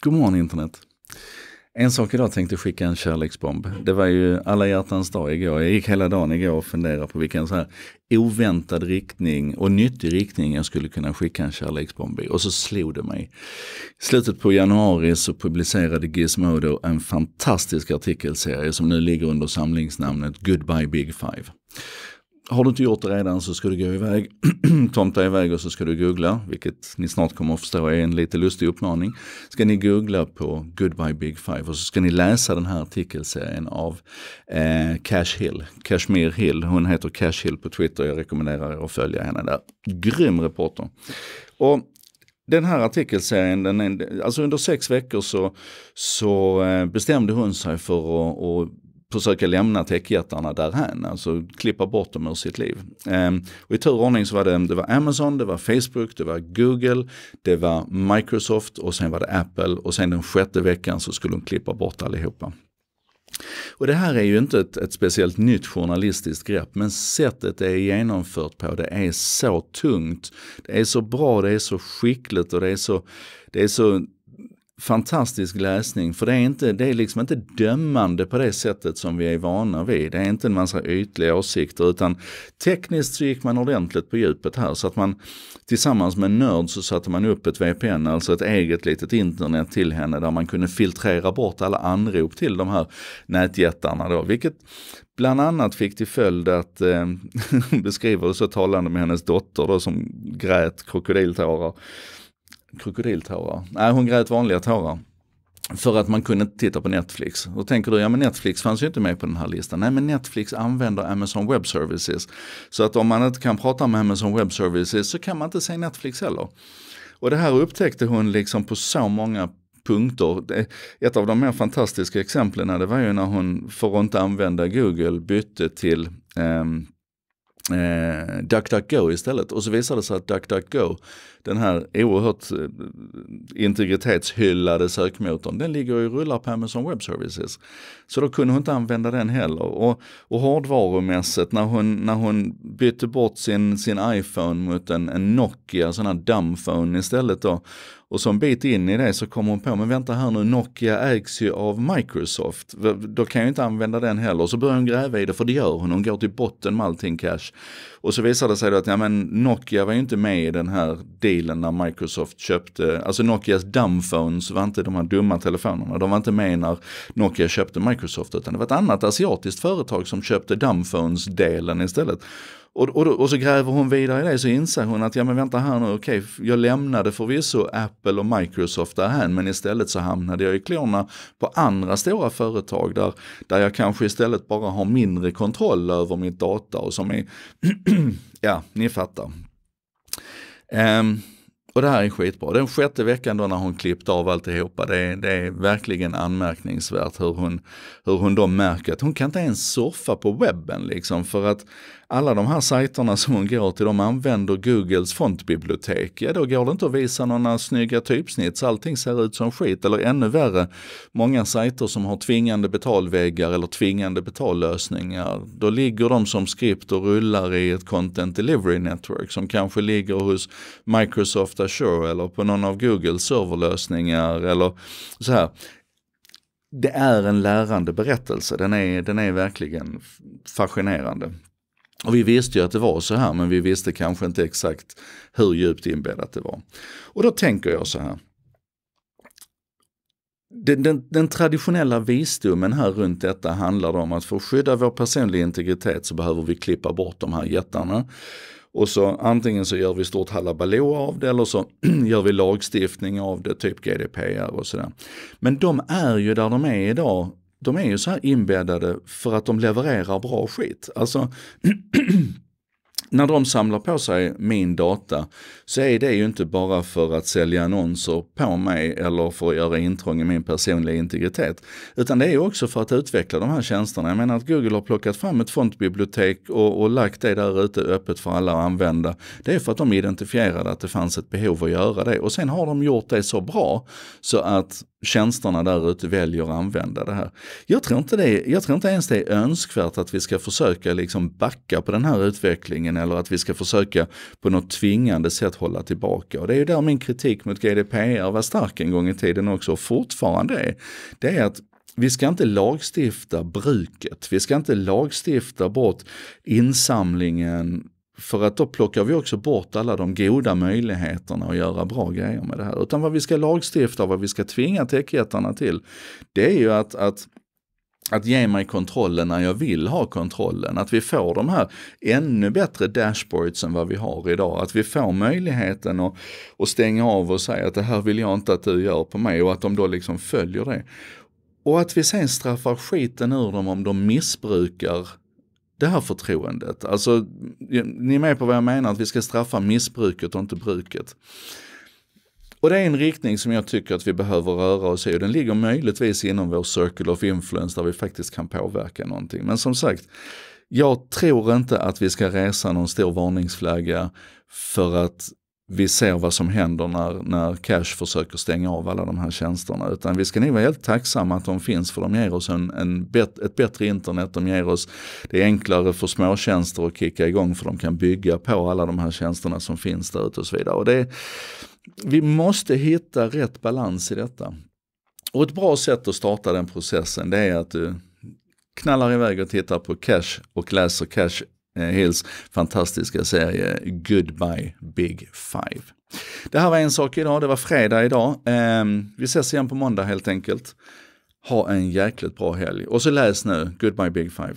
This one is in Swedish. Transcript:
God morgon internet. En sak idag tänkte skicka en kärleksbomb. Det var ju alla hjärtans dag igår. Jag gick hela dagen igår och funderade på vilken så här oväntad riktning och nyttig riktning jag skulle kunna skicka en kärleksbomb i. Och så slog det mig. I slutet på januari så publicerade Gizmodo en fantastisk artikelserie som nu ligger under samlingsnamnet Goodbye Big Five har du inte gjort det redan så ska du gå iväg, tomta iväg och så ska du googla, vilket ni snart kommer att förstå är en lite lustig uppmaning. Ska ni googla på Goodbye Big Five och så ska ni läsa den här artikelserien av eh, Cash Hill, Kashmir Hill. Hon heter Cash Hill på Twitter, jag rekommenderar er att följa henne där. Grym reporter. Och den här artikelserien, den, alltså under sex veckor så, så eh, bestämde hon sig för att försöka lämna techjättarna därhän, alltså klippa bort dem ur sitt liv. Ehm, och I tur och ordning så var det, det var Amazon, det var Facebook, det var Google, det var Microsoft och sen var det Apple och sen den sjätte veckan så skulle de klippa bort allihopa. Och det här är ju inte ett, ett, speciellt nytt journalistiskt grepp, men sättet det är genomfört på, det är så tungt. Det är så bra, det är så skickligt och det är så, det är så fantastisk läsning, för det är, inte, det är liksom inte dömande på det sättet som vi är vana vid. Det är inte en massa ytliga åsikter, utan tekniskt så gick man ordentligt på djupet här. Så att man tillsammans med Nörd så satte man upp ett VPN, alltså ett eget litet internet till henne, där man kunde filtrera bort alla anrop till de här nätjättarna då, vilket Bland annat fick till följd att, eh, beskriver det så talande med hennes dotter då som grät krokodiltårar, krokodiltårar. Nej, hon grät vanliga tårar. För att man kunde inte titta på Netflix. Då tänker du, ja men Netflix fanns ju inte med på den här listan. Nej men Netflix använder Amazon Web Services. Så att om man inte kan prata med Amazon Web Services så kan man inte se Netflix heller. Och det här upptäckte hon liksom på så många punkter. Ett av de mer fantastiska exemplen det var ju när hon, för att inte använda Google, bytte till um, eh, DuckDuckGo istället. Och så visade det sig att DuckDuckGo, den här oerhört eh, integritetshyllade sökmotorn, den ligger och rullar på Amazon Web Services. Så då kunde hon inte använda den heller. Och, och hårdvarumässigt, när hon, när hon bytte bort sin, sin iPhone mot en, en Nokia, sån här Dumphone istället då, och så en bit in i det så kommer hon på, men vänta här nu, Nokia ägs ju av Microsoft. Då kan jag inte använda den heller. Så börjar hon gräva i det, för det gör hon. Hon går till botten med allting cash. Och så visar det sig då att ja, men Nokia var ju inte med i den här dealen när Microsoft köpte, alltså Nokias dumbphones var inte de här dumma telefonerna, de var inte med när Nokia köpte Microsoft utan det var ett annat asiatiskt företag som köpte dumbphones-delen istället. Och, och, och, så gräver hon vidare i det så inser hon att, ja men vänta här nu, okej, jag lämnade förvisso Apple och Microsoft därhän, men istället så hamnade jag i klorna på andra stora företag där, där jag kanske istället bara har mindre kontroll över mitt data och som är, ja, ni fattar. Um, Och det här är skitbra. Den sjätte veckan då när hon klippt av alltihopa, det är, det är verkligen anmärkningsvärt hur hon, hur hon då märker att hon kan inte ens surfa på webben liksom. För att alla de här sajterna som hon går till, de använder Googles fontbibliotek. Ja, då går det inte att visa några snygga typsnitt, så allting ser ut som skit. Eller ännu värre, många sajter som har tvingande betalväggar eller tvingande betallösningar, då ligger de som skript och rullar i ett content delivery network som kanske ligger hos Microsoft, Azure eller på någon av Googles serverlösningar eller så här. Det är en lärande berättelse, den är, den är verkligen fascinerande. Och vi visste ju att det var så här men vi visste kanske inte exakt hur djupt inbäddat det var. Och då tänker jag så här. Den, den, den, traditionella visdomen här runt detta handlar om att för att skydda vår personliga integritet så behöver vi klippa bort de här jättarna. Och så antingen så gör vi stort halabaloo av det eller så gör vi lagstiftning av det, typ GDPR och sådär. Men de är ju där de är idag. De är ju så här inbäddade för att de levererar bra skit. Alltså när de samlar på sig min data så är det ju inte bara för att sälja annonser på mig eller för att göra intrång i min personliga integritet. Utan det är också för att utveckla de här tjänsterna. Jag menar att Google har plockat fram ett fondbibliotek och, och lagt det där ute öppet för alla att använda. Det är för att de identifierade att det fanns ett behov att göra det. Och sen har de gjort det så bra så att tjänsterna där ute väljer att använda det här. Jag tror, inte det, jag tror inte ens det är önskvärt att vi ska försöka liksom backa på den här utvecklingen eller att vi ska försöka på något tvingande sätt hålla tillbaka. Och det är ju där min kritik mot GDPR var stark en gång i tiden också och fortfarande är. Det är att vi ska inte lagstifta bruket, vi ska inte lagstifta bort insamlingen, för att då plockar vi också bort alla de goda möjligheterna att göra bra grejer med det här. Utan vad vi ska lagstifta och vad vi ska tvinga techjättarna till, det är ju att, att att ge mig kontrollen när jag vill ha kontrollen. Att vi får de här ännu bättre dashboards än vad vi har idag. Att vi får möjligheten att, att stänga av och säga att det här vill jag inte att du gör på mig och att de då liksom följer det. Och att vi sen straffar skiten ur dem om de missbrukar det här förtroendet. Alltså, ni är med på vad jag menar, att vi ska straffa missbruket och inte bruket. Och det är en riktning som jag tycker att vi behöver röra oss i och den ligger möjligtvis inom vår circle of influence där vi faktiskt kan påverka någonting. Men som sagt, jag tror inte att vi ska resa någon stor varningsflagga för att vi ser vad som händer när, när Cash försöker stänga av alla de här tjänsterna. Utan vi ska nog vara helt tacksamma att de finns för de ger oss en, en bet, ett bättre internet, de ger oss, det är enklare för småtjänster att kicka igång för de kan bygga på alla de här tjänsterna som finns där ute och så vidare. Och det, vi måste hitta rätt balans i detta. Och ett bra sätt att starta den processen det är att du knallar iväg och tittar på Cash och läser Cash Eh, Hills fantastiska serie Goodbye Big Five. Det här var en sak idag, det var fredag idag. Ehm, vi ses igen på måndag helt enkelt. Ha en jäkligt bra helg och så läs nu Goodbye Big Five.